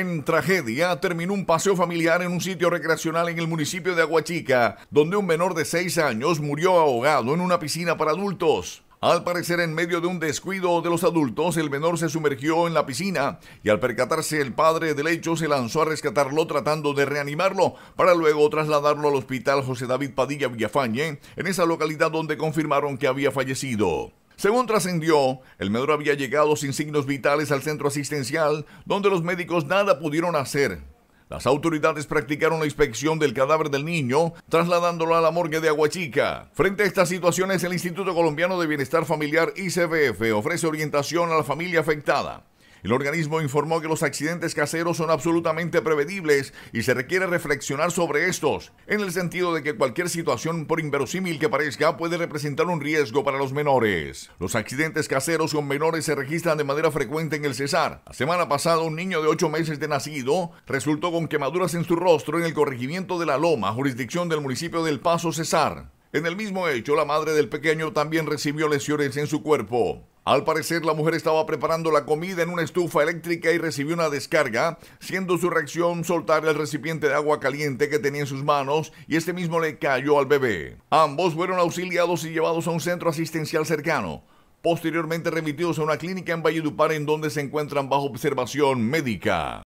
En tragedia, terminó un paseo familiar en un sitio recreacional en el municipio de Aguachica, donde un menor de 6 años murió ahogado en una piscina para adultos. Al parecer, en medio de un descuido de los adultos, el menor se sumergió en la piscina y al percatarse el padre del hecho se lanzó a rescatarlo tratando de reanimarlo para luego trasladarlo al hospital José David Padilla Villafañe, en esa localidad donde confirmaron que había fallecido. Según trascendió, el menor había llegado sin signos vitales al centro asistencial, donde los médicos nada pudieron hacer. Las autoridades practicaron la inspección del cadáver del niño, trasladándolo a la morgue de Aguachica. Frente a estas situaciones, el Instituto Colombiano de Bienestar Familiar ICBF ofrece orientación a la familia afectada. El organismo informó que los accidentes caseros son absolutamente prevedibles y se requiere reflexionar sobre estos, en el sentido de que cualquier situación, por inverosímil que parezca, puede representar un riesgo para los menores. Los accidentes caseros con menores se registran de manera frecuente en el Cesar. La semana pasada, un niño de 8 meses de nacido resultó con quemaduras en su rostro en el corregimiento de La Loma, jurisdicción del municipio del Paso Cesar. En el mismo hecho, la madre del pequeño también recibió lesiones en su cuerpo. Al parecer, la mujer estaba preparando la comida en una estufa eléctrica y recibió una descarga, siendo su reacción soltar el recipiente de agua caliente que tenía en sus manos y este mismo le cayó al bebé. Ambos fueron auxiliados y llevados a un centro asistencial cercano, posteriormente remitidos a una clínica en Valledupar en donde se encuentran bajo observación médica.